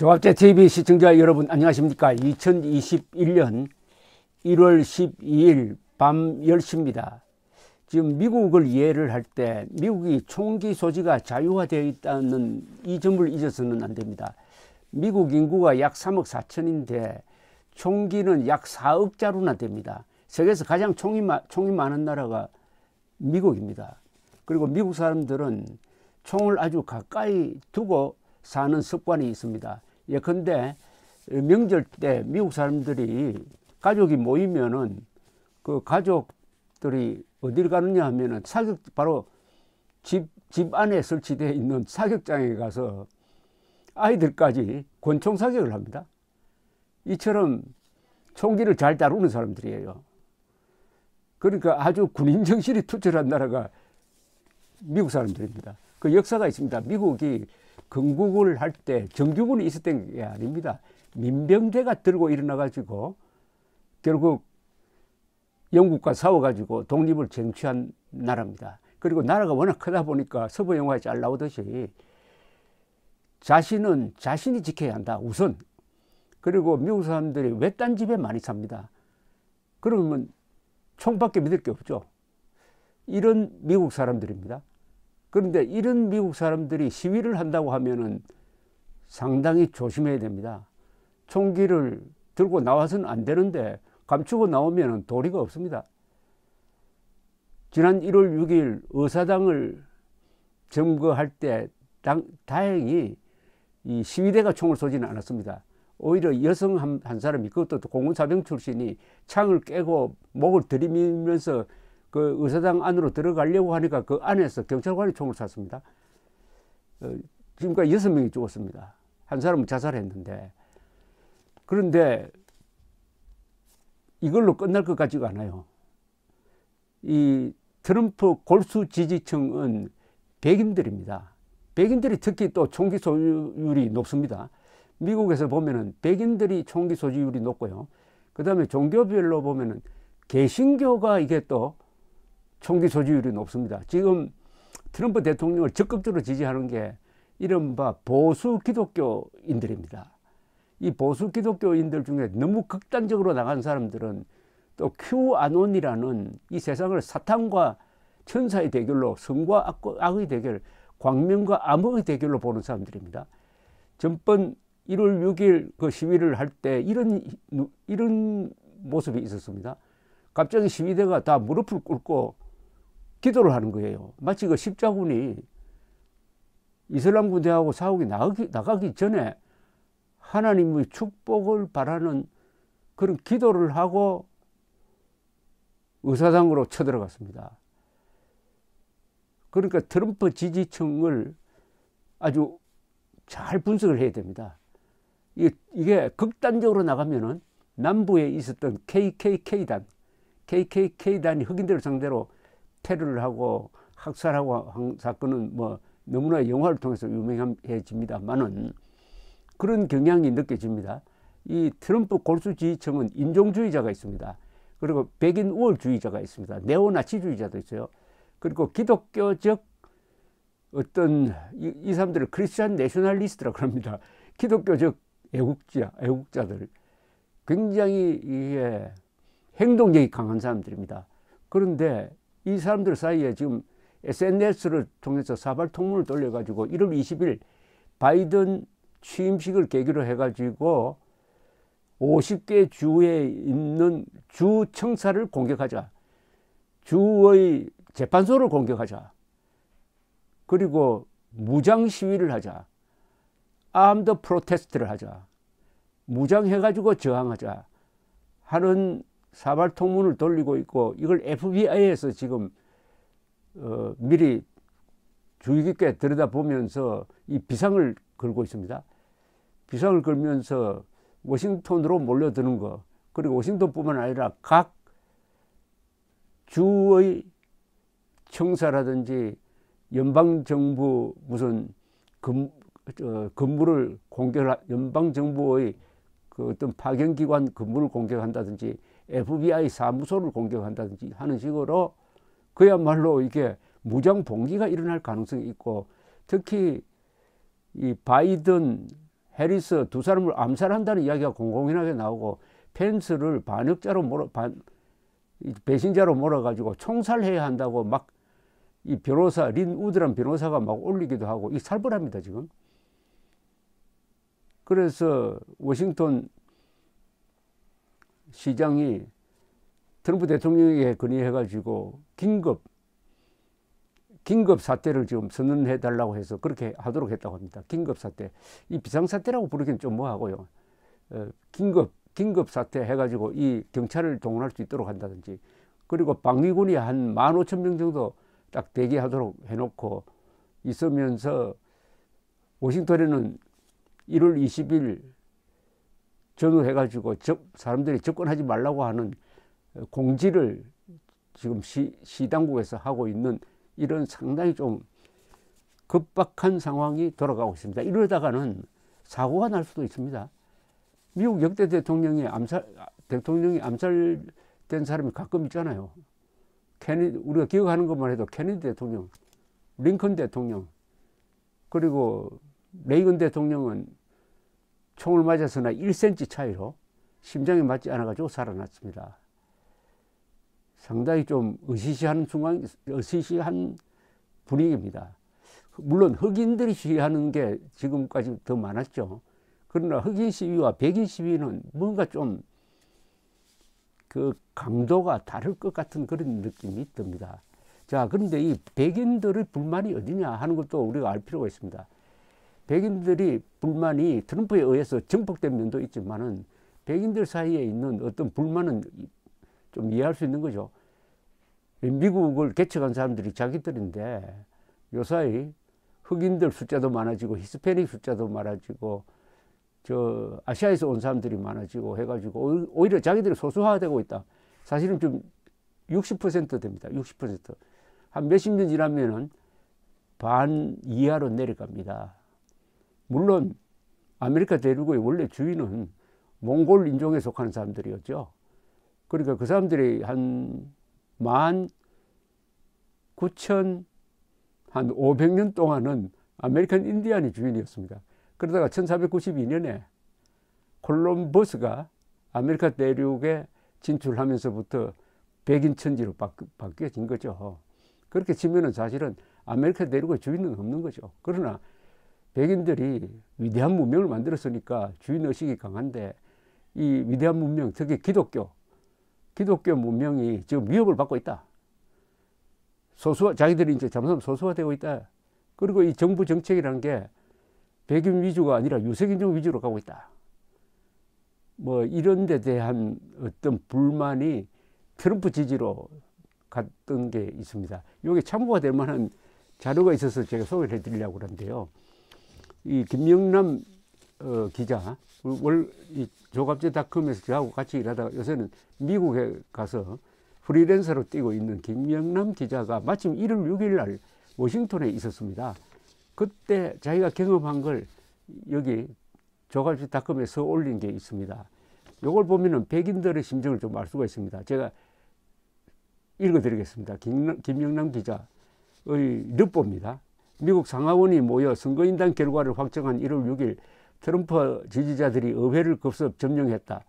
조합제 TV 시청자 여러분 안녕하십니까 2021년 1월 12일 밤 10시입니다 지금 미국을 이해를 할 때 미국이 총기 소지가 자유화되어 있다는 이 점을 잊어서는 안 됩니다 미국 인구가 약 3억 4천인데 총기는 약 4억 자루나 됩니다 세계에서 가장 총이, 총이 많은 나라가 미국입니다 그리고 미국 사람들은 총을 아주 가까이 두고 사는 습관이 있습니다. 예컨대 명절 때 미국 사람들이 가족이 모이면은 그 가족들이 어디를 가느냐 하면은 사격 바로 집, 집 안에 설치되어 있는 사격장에 가서 아이들까지 권총 사격을 합니다. 이처럼 총기를 잘 다루는 사람들이에요. 그러니까 아주 군인 정신이 투철한 나라가 미국 사람들입니다. 그 역사가 있습니다. 미국이 건국을 할 때 정규군이 있었던 게 아닙니다. 민병대가 들고 일어나가지고 결국 영국과 싸워가지고 독립을 쟁취한 나라입니다. 그리고 나라가 워낙 크다 보니까 서부 영화에 잘 나오듯이 자신은 자신이 지켜야 한다 우선 그리고 미국 사람들이 외딴 집에 많이 삽니다. 그러면 총밖에 믿을 게 없죠. 이런 미국 사람들입니다. 그런데 이런 미국 사람들이 시위를 한다고 하면은 상당히 조심해야 됩니다. 총기를 들고 나와서는 안 되는데 감추고 나오면 도리가 없습니다. 지난 1월 6일 의사당을 점거할 때 당, 다행히 이 시위대가 총을 쏘지는 않았습니다. 오히려 여성 한, 한 사람이 그것도 공군사병 출신이 창을 깨고 목을 들이밀면서 그 의사당 안으로 들어가려고 하니까 그 안에서 경찰관이 총을 쐈습니다. 어, 지금까지 여섯 명이 죽었습니다. 한 사람은 자살했는데 그런데 이걸로 끝날 것 같지가 않아요. 이 트럼프 골수 지지층은 백인들입니다. 백인들이 특히 또 총기 소유율이 높습니다. 미국에서 보면은 백인들이 총기 소지율이 높고요. 그 다음에 종교별로 보면은 개신교가 이게 또 총기 소지율이 높습니다. 지금 트럼프 대통령을 적극적으로 지지하는 게 이른바 보수 기독교인들입니다. 이 보수 기독교인들 중에 너무 극단적으로 나간 사람들은 또 큐아논이라는 이 세상을 사탄과 천사의 대결로 성과 악의 대결, 광명과 암흑의 대결로 보는 사람들입니다. 전번 1월 6일 그 시위를 할 때 이런 이런 모습이 있었습니다. 갑자기 시위대가 다 무릎을 꿇고 기도를 하는 거예요. 마치 그 십자군이 이슬람 군대하고 싸우기 나가기, 나가기 전에 하나님의 축복을 바라는 그런 기도를 하고 의사당으로 쳐들어갔습니다. 그러니까 트럼프 지지층을 아주 잘 분석을 해야 됩니다. 이게, 이게 극단적으로 나가면은 남부에 있었던 KKK단, KKK단이 흑인들을 상대로 테러를 하고 학살하고 한 사건은 뭐 너무나 영화를 통해서 유명해집니다만은 그런 경향이 느껴집니다. 이 트럼프 골수지휘층은 인종주의자가 있습니다. 그리고 백인 우월주의자가 있습니다. 네오나치주의자도 있어요. 그리고 기독교적 어떤 이, 이 사람들을 크리스천 내셔널리스트라 그럽니다. 기독교적 애국자, 애국자들 굉장히 이게 행동력이 강한 사람들입니다. 그런데 이 사람들 사이에 지금 SNS를 통해서 사발 통문을 돌려가지고 1월 20일 바이든 취임식을 계기로 해가지고 50개 주에 있는 주청사를 공격하자. 주의 재판소를 공격하자. 그리고 무장 시위를 하자. 암 더 프로테스트를 하자. 무장해가지고 저항하자. 하는 사발 통문을 돌리고 있고 이걸 FBI에서 지금 어, 미리 주의 깊게 들여다보면서 이 비상을 걸고 있습니다. 비상을 걸면서 워싱턴으로 몰려드는 거 그리고 워싱턴뿐만 아니라 각 주의 청사라든지 연방정부 무슨 금, 어, 근무를 공개를 연방정부의 그 어떤 파견기관 근무를 공개한다든지 FBI 사무소를 공격한다든지 하는 식으로 그야말로 이게 무장 봉기가 일어날 가능성이 있고 특히 이 바이든 해리스 두 사람을 암살한다는 이야기가 공공연하게 나오고 펜스를 반역자로 몰아 반, 배신자로 몰아가지고 총살해야 한다고 막이 변호사 린 우드란 변호사가 막 올리기도 하고 이 살벌합니다 지금. 그래서 워싱턴 시장이 트럼프 대통령에게 건의해가지고 긴급 긴급 사태를 지금 선언해 달라고 해서 그렇게 하도록 했다고 합니다. 긴급 사태. 이 비상 사태라고 부르긴 좀 뭐하고요. 어, 긴급 긴급 사태 해가지고 이 경찰을 동원할 수 있도록 한다든지 그리고 방위군이 한 만 오천 명 정도 딱 대기하도록 해놓고 있으면서 워싱턴에는 1월 20일 전후해가지고 사람들이 접근하지 말라고 하는 공지를 지금 시, 시당국에서 하고 있는 이런 상당히 좀 급박한 상황이 돌아가고 있습니다. 이러다가는 사고가 날 수도 있습니다. 미국 역대 대통령이 암살, 대통령이 암살된 사람이 가끔 있잖아요. 케니, 우리가 기억하는 것만 해도 케네디 대통령, 링컨 대통령, 그리고 레이건 대통령은 총을 맞아서나 1cm 차이로 심장에 맞지 않아가지고 살아났습니다. 상당히 좀으시시하 순간, 으시시한 분위기입니다. 물론 흑인들이 시위하는 게 지금까지 더 많았죠. 그러나 흑인 시위와 백인 시위는 뭔가 좀 그 강도가 다를 것 같은 그런 느낌이 듭니다. 자, 그런데 이 백인들의 불만이 어디냐 하는 것도 우리가 알 필요가 있습니다. 백인들이 불만이 트럼프에 의해서 증폭된 면도 있지만은 백인들 사이에 있는 어떤 불만은 좀 이해할 수 있는 거죠. 미국을 개척한 사람들이 자기들인데 요사이 흑인들 숫자도 많아지고 히스패닉 숫자도 많아지고 저 아시아에서 온 사람들이 많아지고 해가지고 오히려 자기들이 소수화되고 있다. 사실은 좀 60% 됩니다. 60%. 한 몇십 년 지나면은 반 이하로 내려갑니다. 물론 아메리카 대륙의 원래 주인은 몽골 인종에 속하는 사람들이었죠. 그러니까 그 사람들이 한만 구천 한 오백 년 동안은 아메리칸 인디안이 주인이었습니다. 그러다가 천사백구 년에 콜럼버스가 아메리카 대륙에 진출하면서부터 백인 천지로 바뀌어진 거죠. 그렇게 치면은 사실은 아메리카 대륙의 주인은 없는 거죠. 그러나 백인들이 위대한 문명을 만들었으니까 주인의식이 강한데 이 위대한 문명, 특히 기독교, 기독교 문명이 지금 위협을 받고 있다. 소수화, 자기들이 이제 잠수함 소수화되고 있다. 그리고 이 정부 정책이라는 게 백인 위주가 아니라 유색인종 위주로 가고 있다. 뭐 이런 데 대한 어떤 불만이 트럼프 지지로 갔던 게 있습니다. 여게 참고가 될 만한 자료가 있어서 제가 소개를 해드리려고 그러는데요. 이 김영남 어, 기자 월이 조갑제닷컴에서 저하고 같이 일하다가 요새는 미국에 가서 프리랜서로 뛰고 있는 김영남 기자가 마침 1월 6일 날 워싱턴에 있었습니다. 그때 자기가 경험한 걸 여기 조갑제닷컴에서 올린 게 있습니다. 요걸 보면은 백인들의 심정을 좀 알 수가 있습니다. 제가 읽어드리겠습니다. 김, 김영남 기자의 르뽀입니다. 미국 상하원이 모여 선거인단 결과를 확정한 1월 6일 트럼프 지지자들이 의회를 급습 점령했다.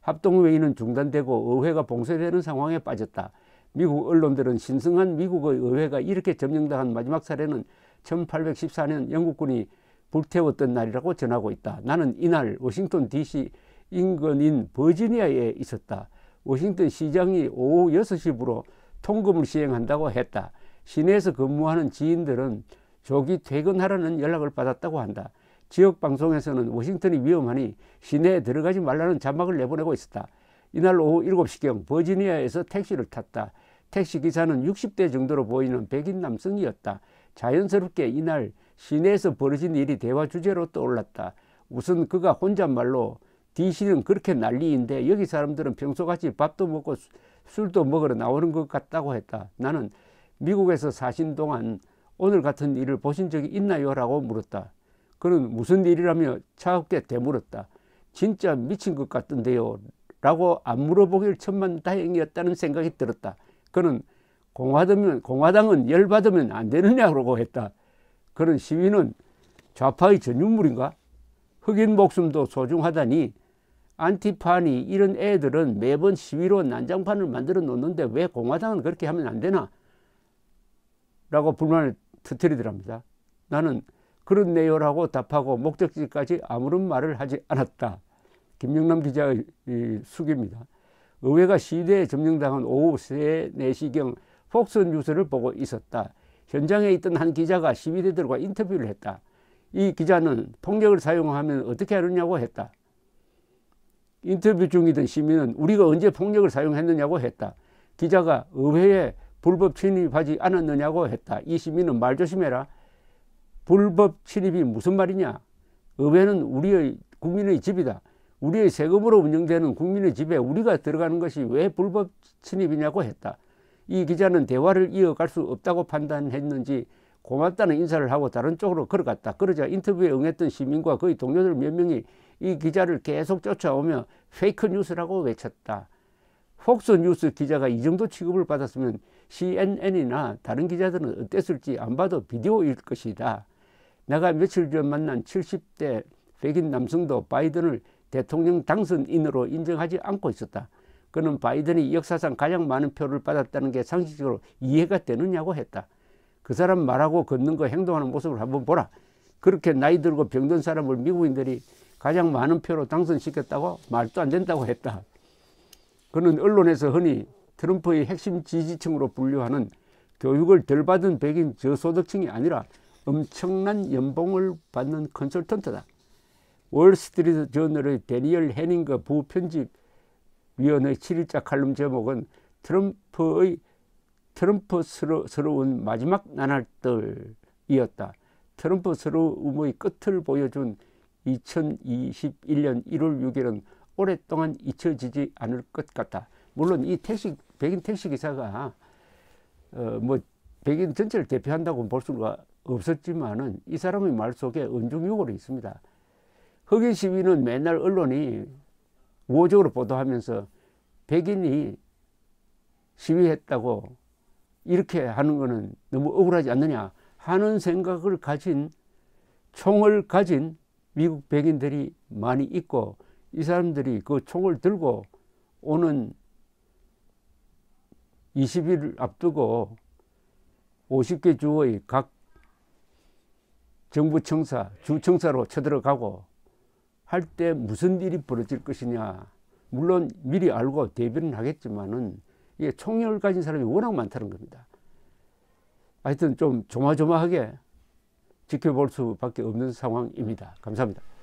합동회의는 중단되고 의회가 봉쇄되는 상황에 빠졌다. 미국 언론들은 신성한 미국의 의회가 이렇게 점령당한 마지막 사례는 1814년 영국군이 불태웠던 날이라고 전하고 있다. 나는 이날 워싱턴 DC 인근인 버지니아에 있었다. 워싱턴 시장이 오후 6시 부로 통금을 시행한다고 했다. 시내에서 근무하는 지인들은 조기 퇴근하라는 연락을 받았다고 한다. 지역 방송에서는 워싱턴이 위험하니 시내에 들어가지 말라는 자막을 내보내고 있었다. 이날 오후 7시경 버지니아에서 택시를 탔다. 택시 기사는 60대 정도로 보이는 백인 남성이었다. 자연스럽게 이날 시내에서 벌어진 일이 대화 주제로 떠올랐다. 우선 그가 혼잣말로 DC는 그렇게 난리인데 여기 사람들은 평소같이 밥도 먹고 술도 먹으러 나오는 것 같다고 했다. 나는 미국에서 사신 동안 오늘 같은 일을 보신 적이 있나요? 라고 물었다. 그는 무슨 일이라며 차갑게 되물었다. 진짜 미친 것 같은데요. 라고 안 물어보길 천만 다행이었다는 생각이 들었다. 그는 공화당은, 공화당은 열받으면 안 되느냐고 했다. 그런 시위는 좌파의 전유물인가? 흑인 목숨도 소중하다니 안티파니 이런 애들은 매번 시위로 난장판을 만들어 놓는데 왜 공화당은 그렇게 하면 안 되나? 라고 불만을 터뜨리더랍니다. 나는 그런 내용라고 답하고 목적지까지 아무런 말을 하지 않았다. 김영남 기자의 숙입니다. 의회가 시대에 점령당한 오후 3, 4시경 폭스 뉴스를 보고 있었다. 현장에 있던 한 기자가 시위대들과 인터뷰를 했다. 이 기자는 폭력을 사용하면 어떻게 하느냐고 했다. 인터뷰 중이던 시민은 우리가 언제 폭력을 사용했느냐고 했다. 기자가 의회에 불법 침입하지 않았느냐고 했다. 이 시민은 말 조심해라. 불법 침입이 무슨 말이냐? 의회는 우리의 국민의 집이다. 우리의 세금으로 운영되는 국민의 집에 우리가 들어가는 것이 왜 불법 침입이냐고 했다. 이 기자는 대화를 이어갈 수 없다고 판단했는지 고맙다는 인사를 하고 다른 쪽으로 걸어갔다. 그러자 인터뷰에 응했던 시민과 그의 동료들 몇 명이 이 기자를 계속 쫓아오며 페이크 뉴스라고 외쳤다. 폭스 뉴스 기자가 이 정도 취급을 받았으면 CNN이나 다른 기자들은 어땠을지 안 봐도 비디오일 것이다. 내가 며칠 전 만난 70대 백인 남성도 바이든을 대통령 당선인으로 인정하지 않고 있었다. 그는 바이든이 역사상 가장 많은 표를 받았다는 게 상식적으로 이해가 되느냐고 했다. 그 사람 말하고 걷는 거 행동하는 모습을 한번 보라. 그렇게 나이 들고 병든 사람을 미국인들이 가장 많은 표로 당선시켰다고 말도 안 된다고 했다. 그는 언론에서 흔히 트럼프의 핵심 지지층으로 분류하는 교육을 덜 받은 백인 저소득층이 아니라 엄청난 연봉을 받는 컨설턴트다. 월스트리트 저널의 데니얼 헤닝과 부편집위원의 7일자 칼럼 제목은 트럼프의 트럼프스러운 마지막 나날들이었다. 트럼프스러움의 끝을 보여준 2021년 1월 6일은 오랫동안 잊혀지지 않을 것 같다. 물론 이 태식 백인 택시 기사가 어뭐 백인 전체를 대표한다고 볼 수가 없었지만은 이 사람의 말 속에 은중유골이 있습니다. 흑인 시위는 맨날 언론이 우호적으로 보도하면서 백인이 시위했다고 이렇게 하는 거는 너무 억울하지 않느냐 하는 생각을 가진 총을 가진 미국 백인들이 많이 있고 이 사람들이 그 총을 들고 오는 20일 앞두고 50개 주의 각 정부청사, 주청사로 쳐들어가고 할 때 무슨 일이 벌어질 것이냐. 물론 미리 알고 대비는 하겠지만은 이게 총력을 가진 사람이 워낙 많다는 겁니다. 하여튼 좀 조마조마하게 지켜볼 수밖에 없는 상황입니다. 감사합니다.